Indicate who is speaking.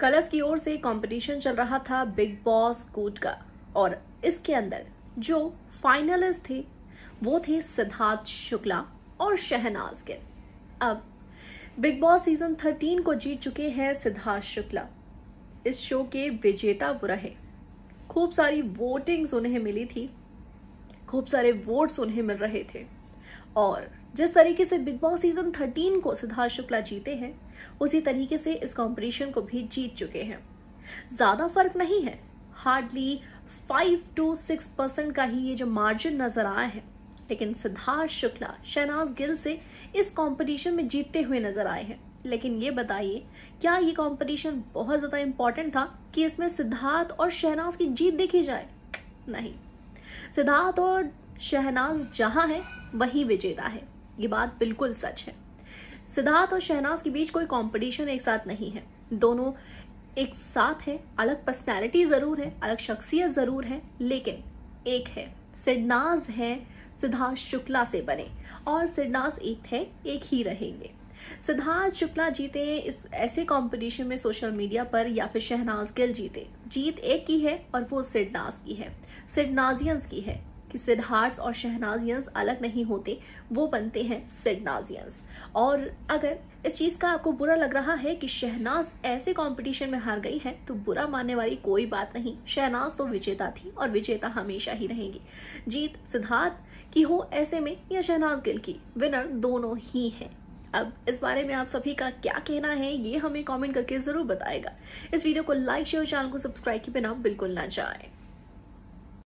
Speaker 1: colours की ओर से competition चल रहा था बिग बॉस कोट का और इसके अंदर जो फाइनलिस्ट थे वो थे सिद्धार्थ शुक्ला और शहनाज गिल अब बिग बॉस सीजन थर्टीन को जीत चुके हैं सिद्धार्थ शुक्ला इस शो के विजेता वो रहे खूब सारी वोटिंग्स उन्हें मिली थी खूब सारे वोट्स उन्हें मिल रहे थे और जिस तरीके से बिग बॉस सीजन 13 को सिद्धार्थ शुक्ला जीते हैं उसी तरीके से इस कॉम्पिटिशन को भी जीत चुके हैं ज़्यादा फर्क नहीं है hardly five to six percent का ही ये जो मार्जिन नज़र आया है लेकिन सिद्धार्थ शुक्ला शहनाज गिल से इस कॉम्पिटिशन में जीतते हुए नजर आए हैं लेकिन ये बताइए क्या ये कॉम्पिटिशन बहुत ज़्यादा इम्पॉर्टेंट था कि इसमें सिद्धार्थ और शहनाज की जीत देखी जाए नहीं सिद्धार्थ और शहनाज जहां है वही विजेता है ये बात बिल्कुल सच है सिद्धार्थ और शहनाज के बीच कोई कंपटीशन एक साथ नहीं है दोनों एक साथ हैं अलग पर्सनैलिटी ज़रूर है अलग शख्सियत ज़रूर है लेकिन एक है सिडनाज है सिद्धार्थ शुक्ला से बने और सिडनाज एक थे एक ही रहेंगे सिद्धार्थ शुक्ला जीते इस ऐसे कंपटीशन में सोशल मीडिया पर या फिर शहनाज गिल जीते जीत एक की है और वो सिडनाज की है सिडनाजियंस की है कि सिडहार्ट्स और शहनाजियंस अलग नहीं होते वो बनते हैं सिडनाजियंस और अगर इस चीज़ का आपको बुरा लग रहा है कि शहनाज ऐसे कंपटीशन में हार गई है तो बुरा मानने वाली कोई बात नहीं शहनाज तो विजेता थी और विजेता हमेशा ही रहेंगी जीत सिद्धार्थ की हो ऐसे में या शहनाज गिल की विनर दोनों ही हैं अब इस बारे में आप सभी का क्या कहना है ये हमें कमेंट करके ज़रूर बताएगा इस वीडियो को लाइक शेयर चैनल को सब्सक्राइब के बिना बिल्कुल ना जाए